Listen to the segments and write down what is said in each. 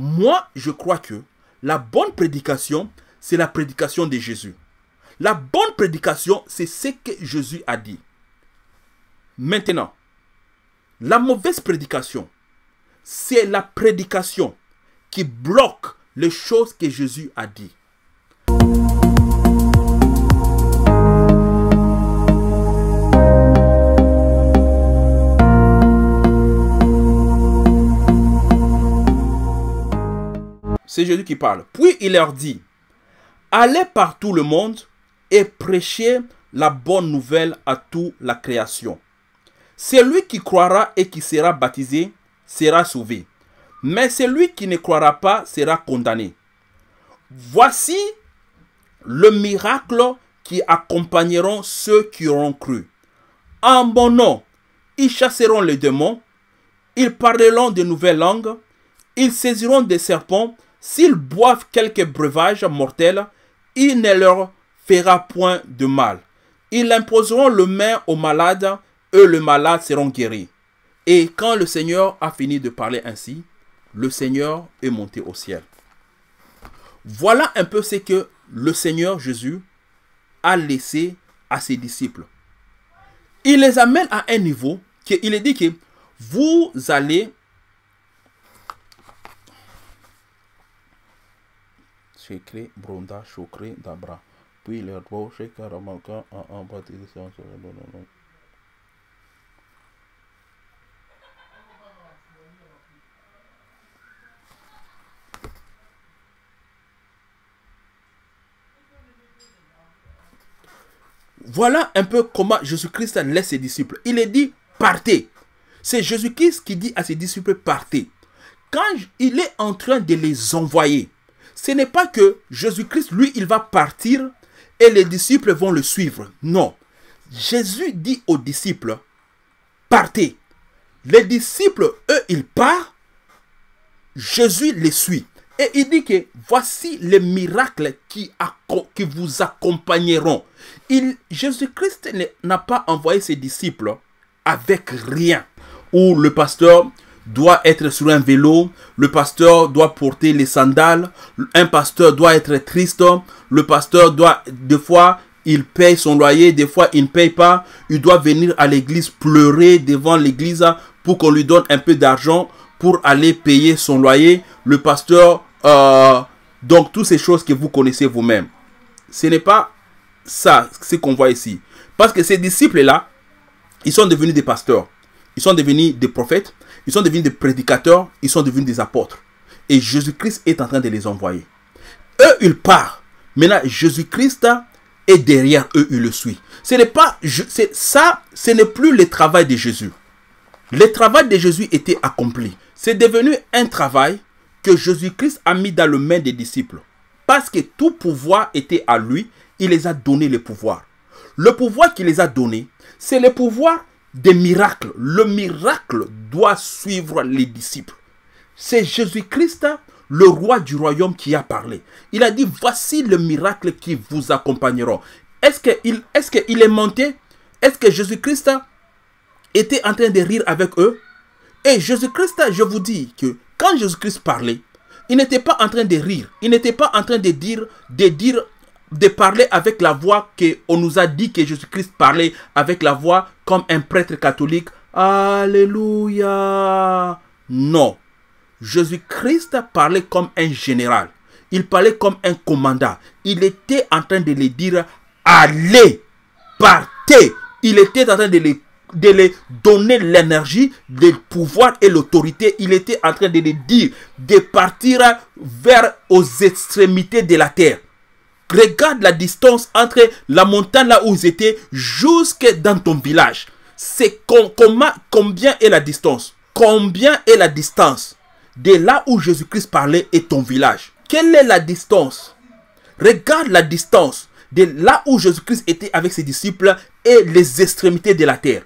Moi, je crois que la bonne prédication, c'est la prédication de Jésus. La bonne prédication, c'est ce que Jésus a dit. Maintenant, la mauvaise prédication, c'est la prédication qui bloque les choses que Jésus a dit. C'est Jésus qui parle. Puis il leur dit, allez par tout le monde et prêchez la bonne nouvelle à toute la création. Celui qui croira et qui sera baptisé sera sauvé, mais celui qui ne croira pas sera condamné. Voici le miracle qui accompagneront ceux qui auront cru. En bon nom, ils chasseront les démons, ils parleront de nouvelles langues, ils saisiront des serpents, S'ils boivent quelques breuvages mortels, il ne leur fera point de mal. Ils imposeront le main aux malades, eux le malade seront guéris. Et quand le Seigneur a fini de parler ainsi, le Seigneur est monté au ciel. Voilà un peu ce que le Seigneur Jésus a laissé à ses disciples. Il les amène à un niveau qu'il est dit que vous allez Bronda, Dabra. Puis leur Voilà un peu comment Jésus-Christ laisse ses disciples. Il est dit, partez. C'est Jésus-Christ qui dit à ses disciples, partez. Quand il est en train de les envoyer, ce n'est pas que Jésus-Christ, lui, il va partir et les disciples vont le suivre. Non. Jésus dit aux disciples, partez. Les disciples, eux, ils partent. Jésus les suit. Et il dit que voici les miracles qui, vous accompagneront. Jésus-Christ n'a pas envoyé ses disciples avec rien. Ou le pasteur, doit être sur un vélo, le pasteur doit porter les sandales, un pasteur doit être triste, le pasteur doit, des fois, il paye son loyer, des fois, il ne paye pas, il doit venir à l'église pleurer devant l'église pour qu'on lui donne un peu d'argent pour aller payer son loyer, le pasteur, euh, donc toutes ces choses que vous connaissez vous-même. Ce n'est pas ça, ce qu'on voit ici. Parce que ces disciples-là, ils sont devenus des pasteurs, ils sont devenus des prophètes, ils sont devenus des prédicateurs, ils sont devenus des apôtres. Et Jésus-Christ est en train de les envoyer. Eux, ils partent. Maintenant, Jésus-Christ est derrière eux, il le suit. Ce n'est pas, ça, ce n'est plus le travail de Jésus. Le travail de Jésus était accompli. C'est devenu un travail que Jésus-Christ a mis dans les mains des disciples. Parce que tout pouvoir était à lui, il les a donné le pouvoir. Le pouvoir qu'il les a donné, c'est le pouvoir des miracles. Le miracle doit suivre les disciples. C'est Jésus-Christ, hein, le roi du royaume, qui a parlé. Il a dit, voici le miracle qui vous accompagnera. Est-ce qu'il est, est monté Est-ce que Jésus-Christ hein, était en train de rire avec eux Et Jésus-Christ, hein, je vous dis que quand Jésus-Christ parlait, il n'était pas en train de rire. Il n'était pas en train de dire, de dire de parler avec la voix que on nous a dit que Jésus-Christ parlait, avec la voix comme un prêtre catholique. Alléluia. Non. Jésus-Christ parlait comme un général. Il parlait comme un commandant. Il était en train de les dire, allez, partez. Il était en train de les donner l'énergie, le pouvoir et l'autorité. Il était en train de les dire de partir vers aux extrémités de la terre. Regarde la distance entre la montagne là où ils étaient jusque dans ton village. C'est combien est la distance Combien est la distance de là où Jésus-Christ parlait et ton village Quelle est la distance Regarde la distance de là où Jésus-Christ était avec ses disciples et les extrémités de la terre.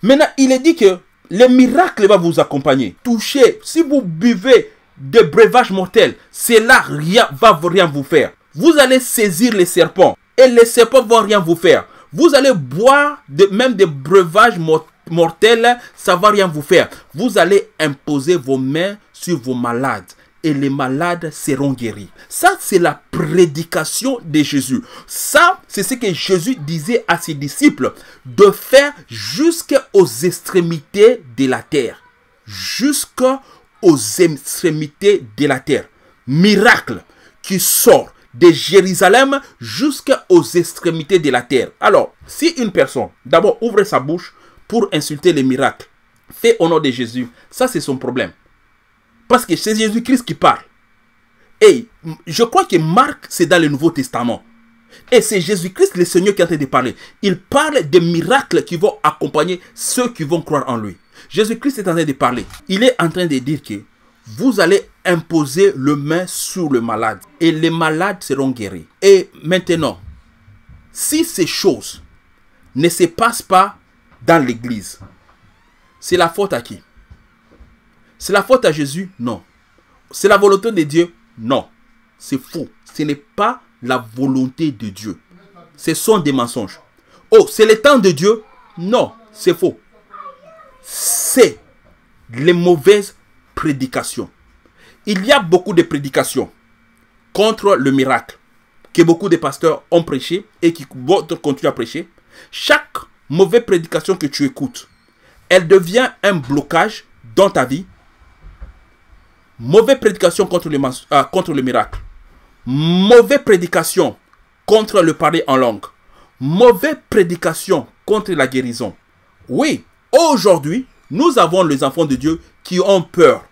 Maintenant, il est dit que le miracle va vous accompagner. Touchez, si vous buvez de breuvages mortels, cela rien, va rien vous faire. Vous allez saisir les serpents et les serpents vont rien vous faire. Vous allez boire même des breuvages mortels, ça va rien vous faire. Vous allez imposer vos mains sur vos malades et les malades seront guéris. Ça, c'est la prédication de Jésus. Ça, c'est ce que Jésus disait à ses disciples de faire jusqu'aux extrémités de la terre. Jusqu'aux extrémités de la terre. Miracle qui sort de Jérusalem jusqu'aux extrémités de la terre. Alors, si une personne, d'abord, ouvre sa bouche pour insulter les miracles, fait au nom de Jésus, ça c'est son problème. Parce que c'est Jésus-Christ qui parle. Et je crois que Marc, c'est dans le Nouveau Testament. Et c'est Jésus-Christ, le Seigneur, qui est en train de parler. Il parle des miracles qui vont accompagner ceux qui vont croire en lui. Jésus-Christ est en train de parler. Il est en train de dire que vous allez imposer le main sur le malade et les malades seront guéris. Et maintenant, si ces choses ne se passent pas dans l'église, c'est la faute à qui C'est la faute à Jésus Non. C'est la volonté de Dieu Non. C'est faux. Ce n'est pas la volonté de Dieu. Ce sont des mensonges. Oh, c'est le temps de Dieu Non, c'est faux. C'est les mauvaises prédication. Il y a beaucoup de prédications contre le miracle que beaucoup de pasteurs ont prêché et qui continuent à prêcher. Chaque mauvaise prédication que tu écoutes, elle devient un blocage dans ta vie. Mauvaise prédication contre le, euh, contre le miracle. Mauvaise prédication contre le parler en langue. Mauvaise prédication contre la guérison. Oui, aujourd'hui, nous avons les enfants de Dieu qui ont peur,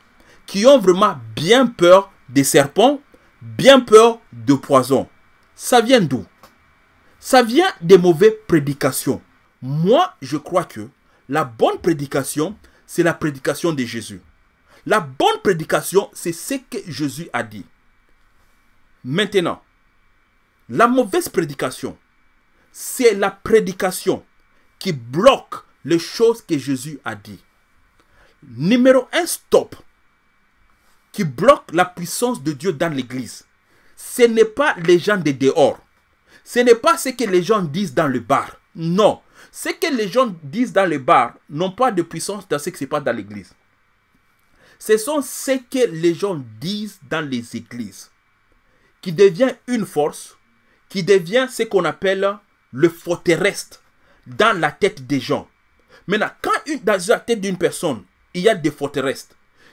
qui ont vraiment bien peur des serpents, bien peur de poison. Ça vient d'où Ça vient des mauvaises prédications. Moi, je crois que la bonne prédication, c'est la prédication de Jésus. La bonne prédication, c'est ce que Jésus a dit. Maintenant, la mauvaise prédication, c'est la prédication qui bloque les choses que Jésus a dit numéro un stop qui bloque la puissance de Dieu dans l'église, ce n'est pas les gens de dehors. Ce n'est pas ce que les gens disent dans le bar. Non. Ce que les gens disent dans le bar n'ont pas de puissance dans ce qui se pas dans l'église. Ce sont ce que les gens disent dans les églises qui devient une force, qui devient ce qu'on appelle le forteresse dans la tête des gens. Maintenant, quand une, dans la tête d'une personne, il y a des forteresses.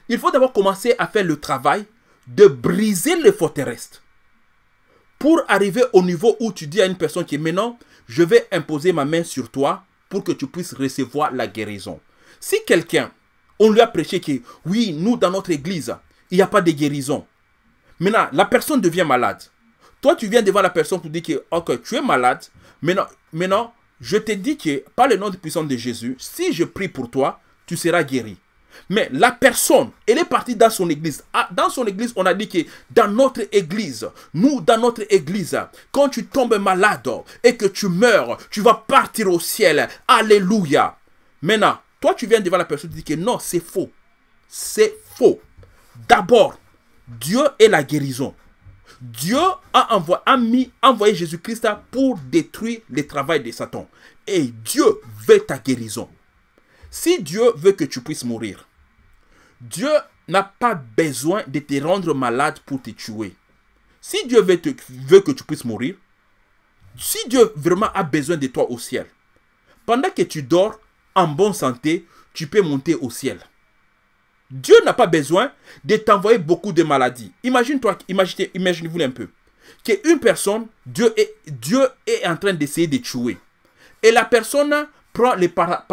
Il faut d'abord commencer à faire le travail de briser les forteresses pour arriver au niveau où tu dis à une personne qui est maintenant, je vais imposer ma main sur toi pour que tu puisses recevoir la guérison. Si quelqu'un, on lui a prêché que oui, nous dans notre église, il n'y a pas de guérison. Maintenant, la personne devient malade. Toi, tu viens devant la personne pour dire que ok, tu es malade. Maintenant, maintenant, je te dis que par le nom de puissant de Jésus, si je prie pour toi, tu seras guéri. Mais la personne, elle est partie dans son église. Ah, dans son église, on a dit que dans notre église, nous, dans notre église, quand tu tombes malade et que tu meurs, tu vas partir au ciel. Alléluia. Maintenant, toi, tu viens devant la personne, tu dis que non, c'est faux. C'est faux. D'abord, Dieu est la guérison. Dieu a, envoyé, envoyé Jésus-Christ pour détruire le travail de Satan. Et Dieu veut ta guérison. Si Dieu veut que tu puisses mourir, Dieu n'a pas besoin de te rendre malade pour te tuer. Si Dieu veut, que tu puisses mourir, si Dieu vraiment a besoin de toi au ciel, pendant que tu dors en bonne santé, tu peux monter au ciel. Dieu n'a pas besoin de t'envoyer beaucoup de maladies. Imagine-toi, imaginez, imaginez-vous un peu, qu'une personne, Dieu est, Dieu est en train d'essayer de tuer. Et la personne prend les para,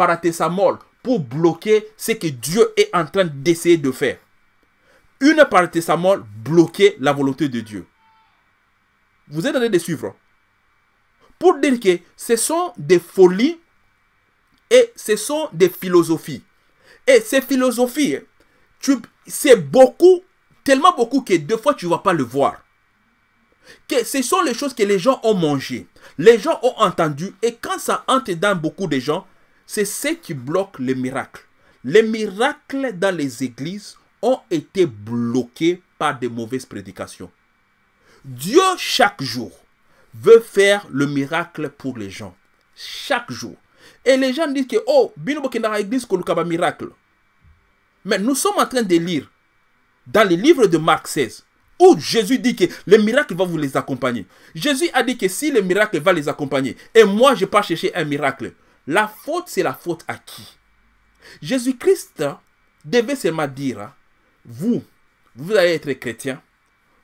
bloquer ce que Dieu est en train d'essayer de faire. Une sa mort bloquer la volonté de Dieu. Vous êtes en train de suivre. Pour dire que ce sont des folies et ce sont des philosophies. Et ces philosophies, tu c'est beaucoup, tellement beaucoup que deux fois tu vas pas le voir. Que ce sont les choses que les gens ont mangé les gens ont entendu et quand ça entre dans beaucoup de gens, c'est ce qui bloque les miracles. Les miracles dans les églises ont été bloqués par des mauvaises prédications. Dieu, chaque jour, veut faire le miracle pour les gens. Chaque jour. Et les gens disent que, oh, Église, miracle. Mais nous sommes en train de lire dans les livres de Marc 16 où Jésus dit que le miracle va vous les accompagner. Jésus a dit que si le miracle va les accompagner, et moi, je pas chercher un miracle, la faute, c'est la faute à qui Jésus-Christ devait seulement dire, vous, vous allez être chrétien,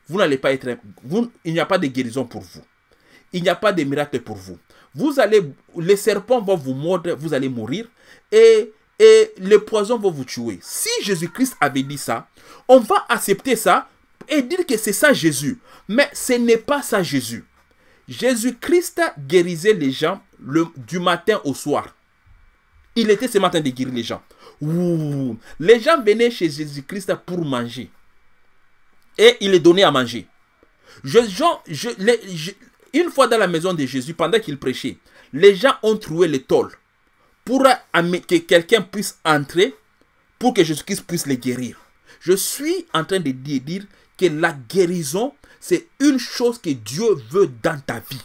vous n'allez pas être, vous, il n'y a pas de guérison pour vous. Il n'y a pas de miracle pour vous. Vous allez, les serpents vont vous mordre, vous allez mourir et, et les poisons vont vous tuer. Si Jésus-Christ avait dit ça, on va accepter ça et dire que c'est ça Jésus. Mais ce n'est pas ça Jésus. Jésus-Christ guérissait les gens du matin au soir. Il était ce matin de guérir les gens. Les gens venaient chez Jésus-Christ pour manger. Et il les donnait à manger. je, une fois dans la maison de Jésus, pendant qu'il prêchait, les gens ont trouvé les tôles pour que quelqu'un puisse entrer, pour que Jésus-Christ puisse les guérir. Je suis en train de dire que la guérison, c'est une chose que Dieu veut dans ta vie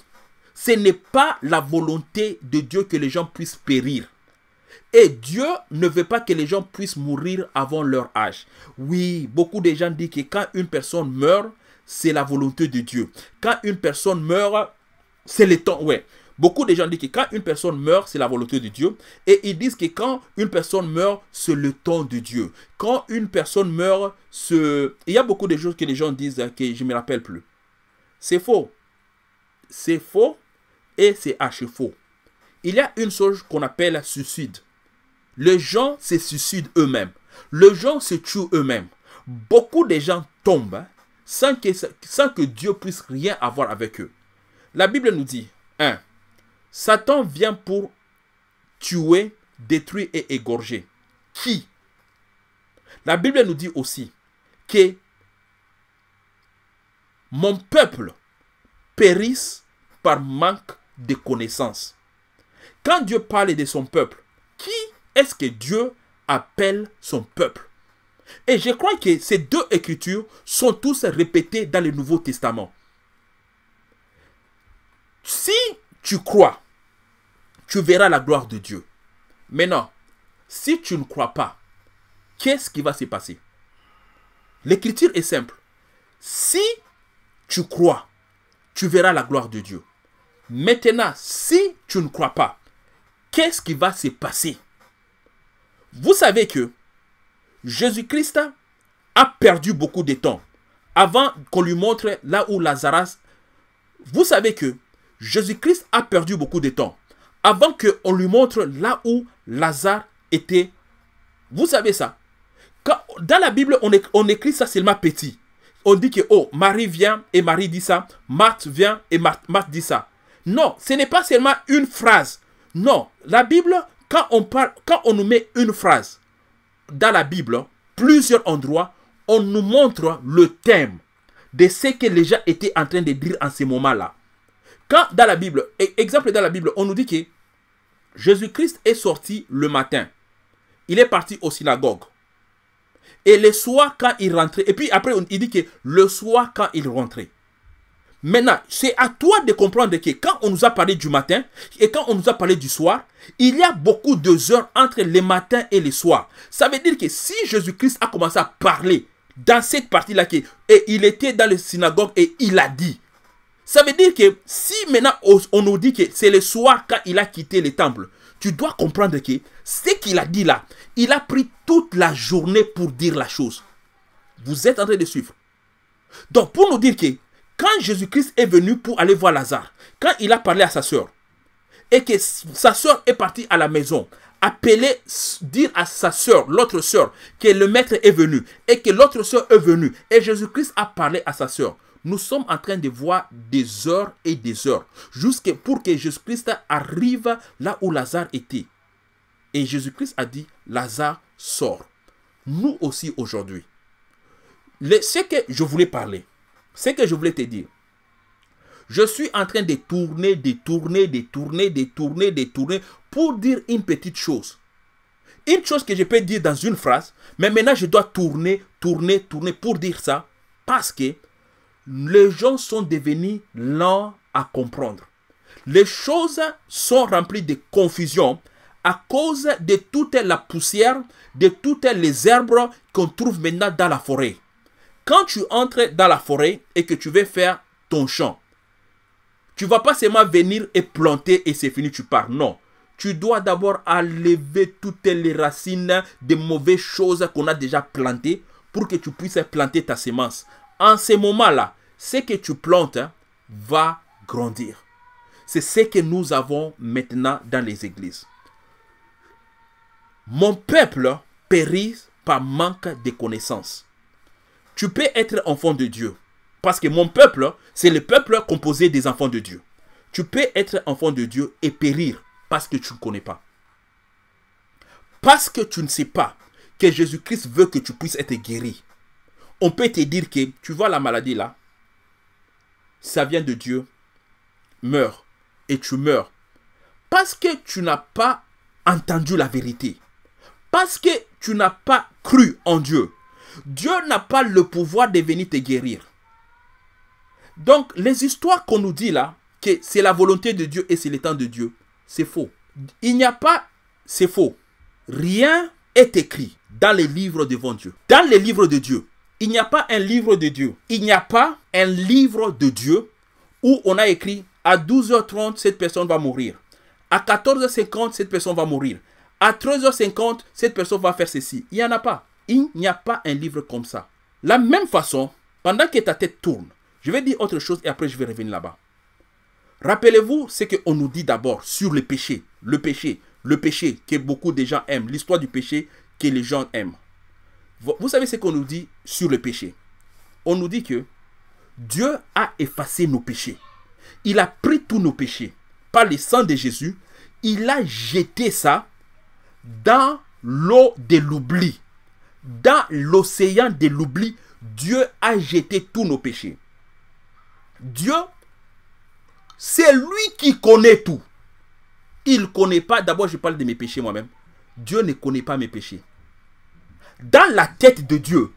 ce n'est pas la volonté de Dieu que les gens puissent périr. Et Dieu ne veut pas que les gens puissent mourir avant leur âge. Oui, beaucoup de gens disent que quand une personne meurt, c'est la volonté de Dieu. Quand une personne meurt, c'est le temps. Ouais. Beaucoup de gens disent que quand une personne meurt, c'est la volonté de Dieu. Et ils disent que quand une personne meurt, c'est le temps de Dieu. Quand une personne meurt, ce... il y a beaucoup de choses que les gens disent que je ne me rappelle plus. C'est faux. C'est faux et c'est HFO. faux. Il y a une chose qu'on appelle suicide. Les gens se suicident eux-mêmes. Les gens se tuent eux-mêmes. Beaucoup de gens tombent hein, sans, que, sans que Dieu puisse rien avoir avec eux. La Bible nous dit, 1. Satan vient pour tuer, détruire et égorger. Qui La Bible nous dit aussi que mon peuple périsse par manque de connaissance. Quand Dieu parle de son peuple, qui est-ce que Dieu appelle son peuple Et je crois que ces deux écritures sont tous répétées dans le Nouveau Testament. Si tu crois, tu verras la gloire de Dieu. Maintenant, si tu ne crois pas, qu'est-ce qui va se passer L'écriture est simple. Si tu crois, tu verras la gloire de Dieu. Maintenant, si tu ne crois pas, qu'est-ce qui va se passer Vous savez que Jésus-Christ a perdu beaucoup de temps avant qu'on lui montre là où Lazare. Vous savez que Jésus-Christ a perdu beaucoup de temps avant qu'on lui montre là où Lazare était. Vous savez ça Dans la Bible, on, écrit ça seulement petit. On dit que, oh, Marie vient et Marie dit ça, Marthe vient et Marthe dit ça. Non, ce n'est pas seulement une phrase. Non, la Bible, quand on parle, quand on nous met une phrase dans la Bible, plusieurs endroits, on nous montre le thème de ce que les gens étaient en train de dire en ce moment-là. Quand dans la Bible, e, exemple dans la Bible, on nous dit que Jésus-Christ est sorti le matin. Il est parti au synagogue. Et le soir, quand il rentrait, et puis après, il dit que le soir, quand il rentrait, Maintenant, c'est à toi de comprendre que quand on nous a parlé du matin et quand on nous a parlé du soir, il y a beaucoup de heures entre le matin et le soir. Ça veut dire que si Jésus-Christ a commencé à parler dans cette partie-là, et il était dans le synagogue et il a dit, ça veut dire que si maintenant on nous dit que c'est le soir quand il a quitté le temple, tu dois comprendre que ce qu'il a dit là, il a pris toute la journée pour dire la chose. Vous êtes en train de suivre. Donc pour nous dire que quand Jésus-Christ est venu pour aller voir Lazare, quand il a parlé à sa sœur, et que sa soeur est partie à la maison, appeler, dire à sa soeur, l'autre sœur, que le maître est venu, et que l'autre sœur est venue, et Jésus-Christ a parlé à sa soeur, Nous sommes en train de voir des heures et des heures, jusqu'à pour que Jésus-Christ arrive là où Lazare était. Et Jésus-Christ a dit, Lazare sort. Nous aussi aujourd'hui. Ce que je voulais parler, ce que je voulais te dire, je suis en train de tourner, de tourner, de tourner, de tourner, de tourner pour dire une petite chose. Une chose que je peux dire dans une phrase, mais maintenant je dois tourner, tourner, tourner pour dire ça parce que les gens sont devenus lents à comprendre. Les choses sont remplies de confusion à cause de toute la poussière, de toutes les herbes qu'on trouve maintenant dans la forêt. Quand tu entres dans la forêt et que tu veux faire ton champ, tu vas pas seulement venir et planter et c'est fini, tu pars. Non. Tu dois d'abord enlever toutes les racines des mauvaises choses qu'on a déjà plantées pour que tu puisses planter ta semence. En ce moment-là, ce que tu plantes va grandir. C'est ce que nous avons maintenant dans les églises. Mon peuple périt par manque de connaissances tu peux être enfant de Dieu. Parce que mon peuple, c'est le peuple composé des enfants de Dieu. Tu peux être enfant de Dieu et périr parce que tu ne connais pas. Parce que tu ne sais pas que Jésus-Christ veut que tu puisses être guéri. On peut te dire que tu vois la maladie là, ça vient de Dieu, meurs et tu meurs. Parce que tu n'as pas entendu la vérité. Parce que tu n'as pas cru en Dieu. Dieu n'a pas le pouvoir de venir te guérir. Donc, les histoires qu'on nous dit là, que c'est la volonté de Dieu et c'est le temps de Dieu, c'est faux. Il n'y a pas, c'est faux. Rien est écrit dans les livres devant Dieu. Dans les livres de Dieu, il n'y a pas un livre de Dieu. Il n'y a pas un livre de Dieu où on a écrit à 12h30, cette personne va mourir. À 14h50, cette personne va mourir. À 13h50, cette personne va faire ceci. Il n'y en a pas. Il n'y a pas un livre comme ça. La même façon, pendant que ta tête tourne, je vais dire autre chose et après je vais revenir là-bas. Rappelez-vous ce qu'on nous dit d'abord sur le péché. Le péché, le péché que beaucoup de gens aiment, l'histoire du péché que les gens aiment. Vous savez ce qu'on nous dit sur le péché On nous dit que Dieu a effacé nos péchés. Il a pris tous nos péchés par le sang de Jésus. Il a jeté ça dans l'eau de l'oubli dans l'océan de l'oubli, Dieu a jeté tous nos péchés. Dieu, c'est lui qui connaît tout. Il ne connaît pas, d'abord je parle de mes péchés moi-même. Dieu ne connaît pas mes péchés. Dans la tête de Dieu,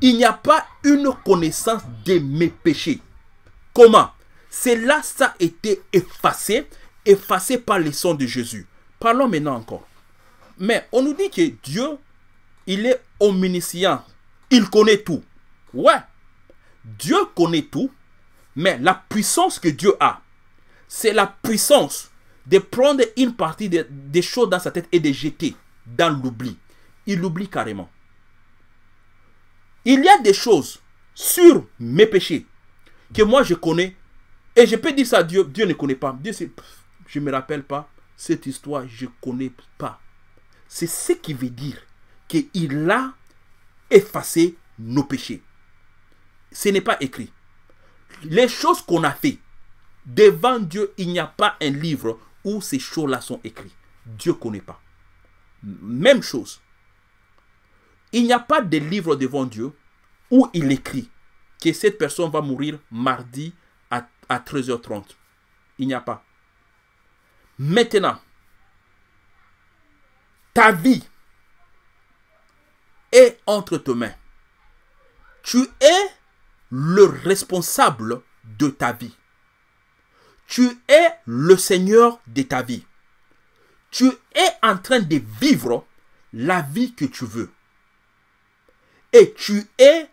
il n'y a pas une connaissance de mes péchés. Comment C'est Cela, ça a été effacé, effacé par les sons de Jésus. Parlons maintenant encore. Mais on nous dit que Dieu il est omniscient. Il connaît tout. Ouais. Dieu connaît tout. Mais la puissance que Dieu a, c'est la puissance de prendre une partie des choses dans sa tête et de jeter dans l'oubli. Il l'oublie carrément. Il y a des choses sur mes péchés que moi je connais et je peux dire ça à Dieu. Dieu ne connaît pas. Dieu, je ne me rappelle pas. Cette histoire, je ne connais pas. C'est ce qui veut dire qu'il a effacé nos péchés. Ce n'est pas écrit. Les choses qu'on a fait devant Dieu, il n'y a pas un livre où ces choses-là sont écrites. Dieu ne connaît pas. Même chose. Il n'y a pas de livre devant Dieu où il écrit que cette personne va mourir mardi à, à 13h30. Il n'y a pas. Maintenant, ta vie et entre tes mains. Tu es le responsable de ta vie. Tu es le Seigneur de ta vie. Tu es en train de vivre la vie que tu veux. Et tu es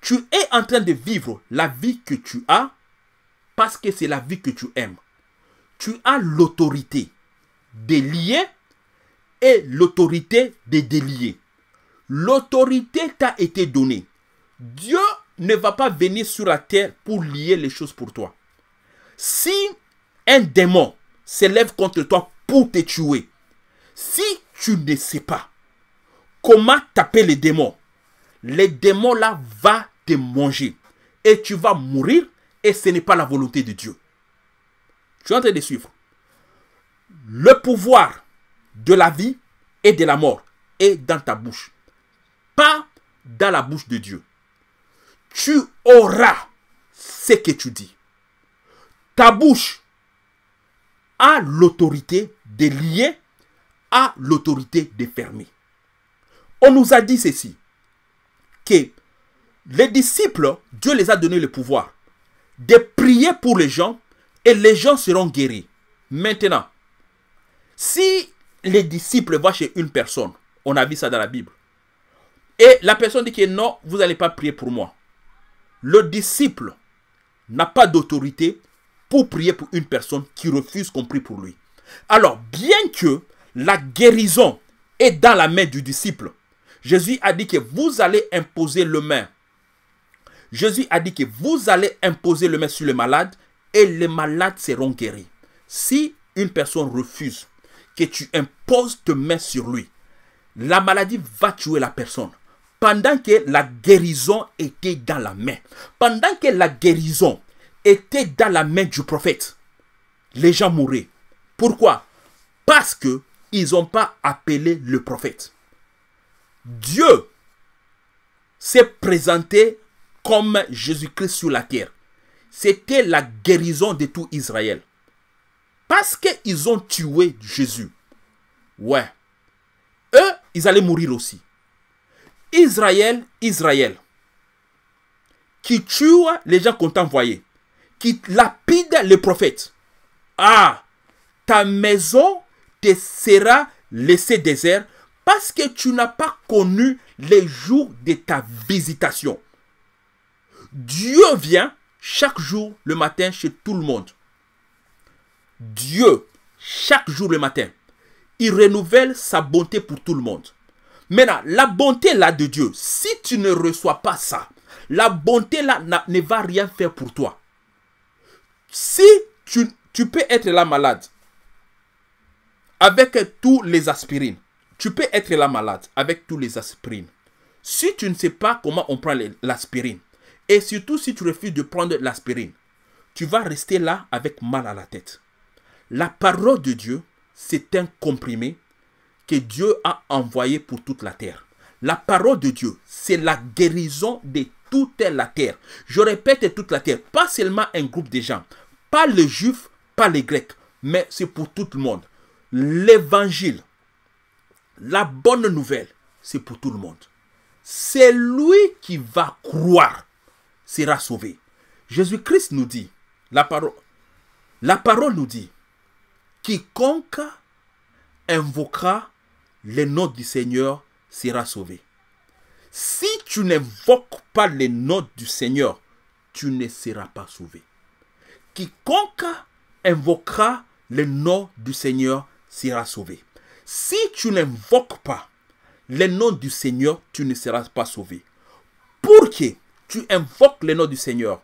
tu es en train de vivre la vie que tu as parce que c'est la vie que tu aimes. Tu as l'autorité de lier et l'autorité de délier. L'autorité t'a été donnée. Dieu ne va pas venir sur la terre pour lier les choses pour toi. Si un démon s'élève contre toi pour te tuer, si tu ne sais pas comment taper les démons, les démons là va te manger et tu vas mourir et ce n'est pas la volonté de Dieu. Tu es en train de suivre. Le pouvoir de la vie et de la mort est dans ta bouche dans la bouche de Dieu. Tu auras ce que tu dis. Ta bouche a l'autorité de lier, a l'autorité de fermer. On nous a dit ceci, que les disciples, Dieu les a donné le pouvoir de prier pour les gens et les gens seront guéris. Maintenant, si les disciples vont chez une personne, on a vu ça dans la Bible, et la personne dit que non, vous n'allez pas prier pour moi. Le disciple n'a pas d'autorité pour prier pour une personne qui refuse qu'on prie pour lui. Alors, bien que la guérison est dans la main du disciple, Jésus a dit que vous allez imposer le main. Jésus a dit que vous allez imposer le main sur le malade et les malades seront guéris. Si une personne refuse que tu imposes tes main sur lui, la maladie va tuer la personne pendant que la guérison était dans la main, pendant que la guérison était dans la main du prophète, les gens mouraient. Pourquoi Parce que ils n'ont pas appelé le prophète. Dieu s'est présenté comme Jésus-Christ sur la terre. C'était la guérison de tout Israël. Parce qu'ils ont tué Jésus. Ouais. Eux, ils allaient mourir aussi. Israël, Israël, qui tue les gens qu'on t'a envoyés, qui lapide les prophètes. Ah, ta maison te sera laissée désert parce que tu n'as pas connu les jours de ta visitation. Dieu vient chaque jour le matin chez tout le monde. Dieu, chaque jour le matin, il renouvelle sa bonté pour tout le monde. Maintenant, la bonté là de Dieu, si tu ne reçois pas ça, la bonté là ne va rien faire pour toi. Si tu, tu peux être là malade avec tous les aspirines, tu peux être là malade avec tous les aspirines. Si tu ne sais pas comment on prend l'aspirine, et surtout si tu refuses de prendre l'aspirine, tu vas rester là avec mal à la tête. La parole de Dieu, c'est un comprimé que Dieu a envoyé pour toute la terre. La parole de Dieu, c'est la guérison de toute la terre. Je répète, toute la terre, pas seulement un groupe de gens, pas les juifs, pas les grecs, mais c'est pour tout le monde. L'évangile, la bonne nouvelle, c'est pour tout le monde. C'est lui qui va croire sera sauvé. Jésus-Christ nous dit, la parole, la parole nous dit, quiconque invoquera le nom du Seigneur sera sauvé. Si tu n'invoques pas le nom du Seigneur, tu ne seras pas sauvé. Quiconque invoquera le nom du Seigneur sera sauvé. Si tu n'invoques pas le nom du Seigneur, tu ne seras pas sauvé. Pour que tu invoques le nom du Seigneur,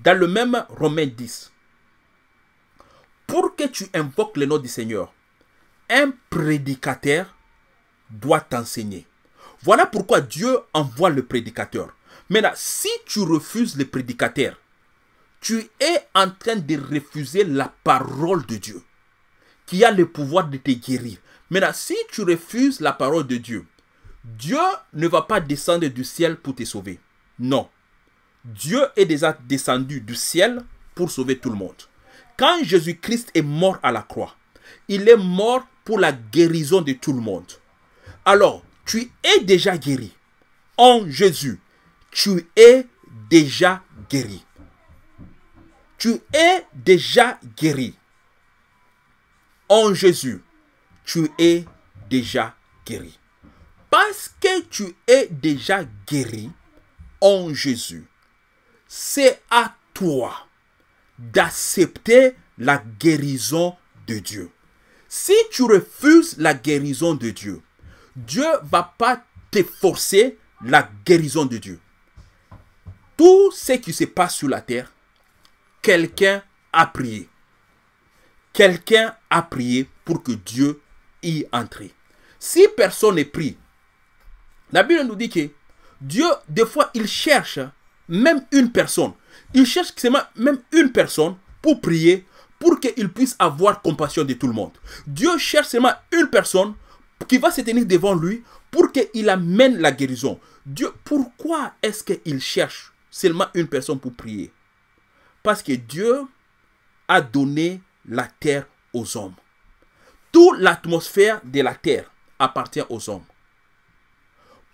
dans le même Romain 10, pour que tu invoques le nom du Seigneur, un prédicateur doit t'enseigner Voilà pourquoi Dieu envoie le prédicateur. Maintenant, si tu refuses le prédicateur, tu es en train de refuser la parole de Dieu, qui a le pouvoir de te guérir. Maintenant, si tu refuses la parole de Dieu, Dieu ne va pas descendre du ciel pour te sauver. Non. Dieu est déjà descendu du ciel pour sauver tout le monde. Quand Jésus-Christ est mort à la croix, il est mort pour la guérison de tout le monde. Alors, tu es déjà guéri. En Jésus, tu es déjà guéri. Tu es déjà guéri. En Jésus, tu es déjà guéri. Parce que tu es déjà guéri en Jésus, c'est à toi d'accepter la guérison de Dieu. Si tu refuses la guérison de Dieu, Dieu va pas te forcer la guérison de Dieu. Tout ce qui se passe sur la terre, quelqu'un a prié. Quelqu'un a prié pour que Dieu y entre. Si personne ne prie, la Bible nous dit que Dieu, des fois, il cherche même une personne. Il cherche même une personne pour prier, pour qu'il puisse avoir compassion de tout le monde. Dieu cherche seulement une personne qui va se tenir devant lui pour qu'il amène la guérison. Dieu, pourquoi est-ce qu'il cherche seulement une personne pour prier Parce que Dieu a donné la terre aux hommes. Toute l'atmosphère de la terre appartient aux hommes.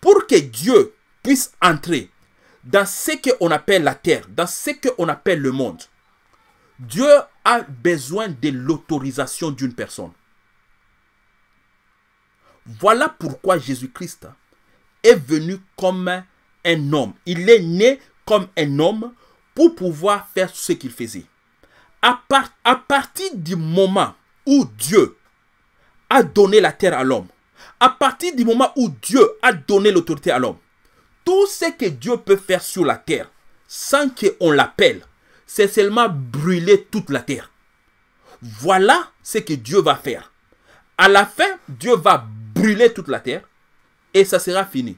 Pour que Dieu puisse entrer dans ce qu'on appelle la terre, dans ce qu'on appelle le monde, Dieu a besoin de l'autorisation d'une personne. Voilà pourquoi Jésus-Christ est venu comme un homme. Il est né comme un homme pour pouvoir faire ce qu'il faisait. À, partir du moment où Dieu a donné la terre à l'homme, à partir du moment où Dieu a donné l'autorité à l'homme, tout ce que Dieu peut faire sur la terre, sans qu'on l'appelle, c'est seulement brûler toute la terre. Voilà ce que Dieu va faire. À la fin, Dieu va brûler toute la terre et ça sera fini.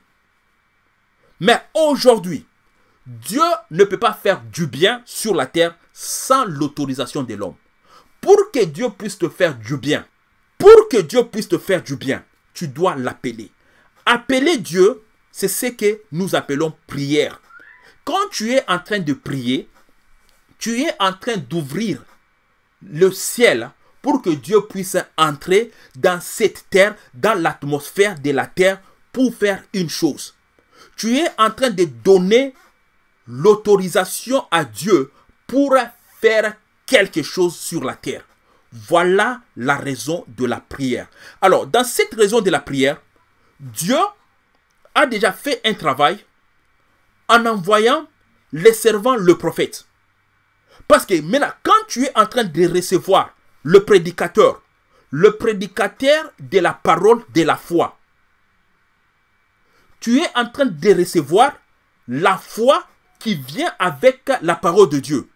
Mais aujourd'hui, Dieu ne peut pas faire du bien sur la terre sans l'autorisation de l'homme. Pour que Dieu puisse te faire du bien, pour que Dieu puisse te faire du bien, tu dois l'appeler. Appeler Dieu, c'est ce que nous appelons prière. Quand tu es en train de prier, tu es en train d'ouvrir le ciel pour que Dieu puisse entrer dans cette terre, dans l'atmosphère de la terre, pour faire une chose. Tu es en train de donner l'autorisation à Dieu pour faire quelque chose sur la terre. Voilà la raison de la prière. Alors, dans cette raison de la prière, Dieu a déjà fait un travail en envoyant les servants, le prophète. Parce que maintenant, quand tu es en train de recevoir le prédicateur, le prédicateur de la parole de la foi. Tu es en train de recevoir la foi qui vient avec la parole de Dieu.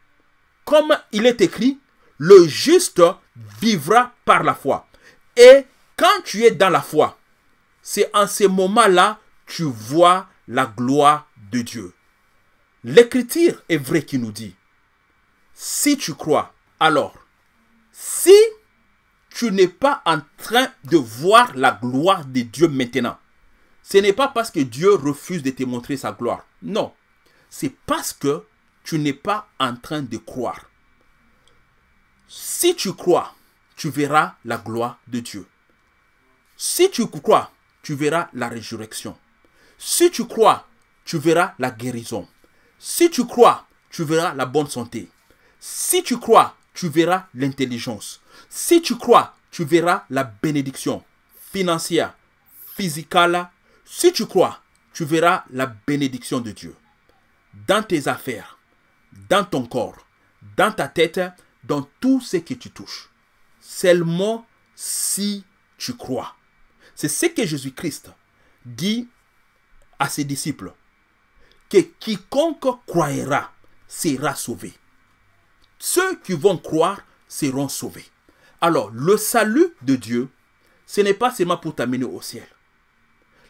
Comme il est écrit, le juste vivra par la foi. Et quand tu es dans la foi, c'est en ce moment-là tu vois la gloire de Dieu. L'écriture est vraie qui nous dit, si tu crois, alors si tu n'es pas en train de voir la gloire de Dieu maintenant, ce n'est pas parce que Dieu refuse de te montrer sa gloire. Non, c'est parce que tu n'es pas en train de croire. Si tu crois, tu verras la gloire de Dieu. Si tu crois, tu verras la résurrection. Si tu crois, tu verras la guérison. Si tu crois, tu verras la bonne santé. Si tu crois, tu verras l'intelligence. Si tu crois, tu verras la bénédiction financière, physique. Si tu crois, tu verras la bénédiction de Dieu. Dans tes affaires, dans ton corps, dans ta tête, dans tout ce que tu touches. Seulement si tu crois. C'est ce que Jésus-Christ dit à ses disciples. Que quiconque croira sera sauvé. Ceux qui vont croire seront sauvés. Alors, le salut de Dieu, ce n'est pas seulement pour t'amener au ciel.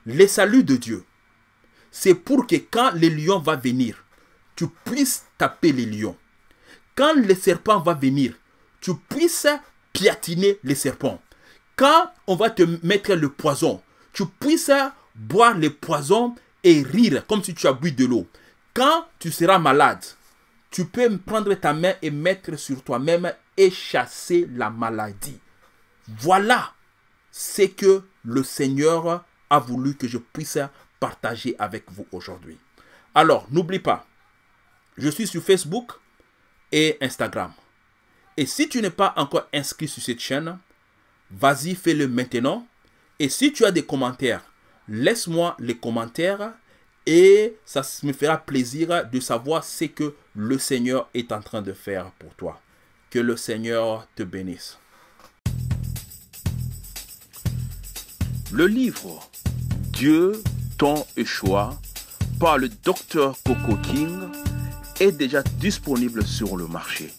Le salut de Dieu, c'est pour que quand le lion va venir, tu puisses taper les lions. Quand le serpent va venir, tu puisses piatiner les serpents. Quand on va te mettre le poison, tu puisses boire le poison et rire comme si tu as bu de l'eau. Quand tu seras malade, tu peux prendre ta main et mettre sur toi-même et chasser la maladie. Voilà ce que le Seigneur a voulu que je puisse partager avec vous aujourd'hui. Alors, n'oublie pas, je suis sur Facebook et Instagram. Et si tu n'es pas encore inscrit sur cette chaîne, vas-y, fais-le maintenant. Et si tu as des commentaires, laisse-moi les commentaires et ça me fera plaisir de savoir ce que le Seigneur est en train de faire pour toi. Que le Seigneur te bénisse. Le livre Dieu, ton et choix par le docteur Coco King est déjà disponible sur le marché.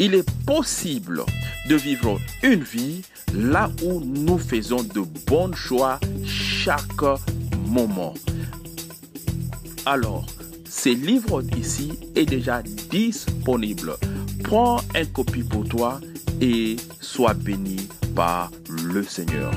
Il est possible de vivre une vie là où nous faisons de bons choix chaque moment. Alors, ce livre ici est déjà disponible. Prends une copie pour toi et sois béni par le Seigneur.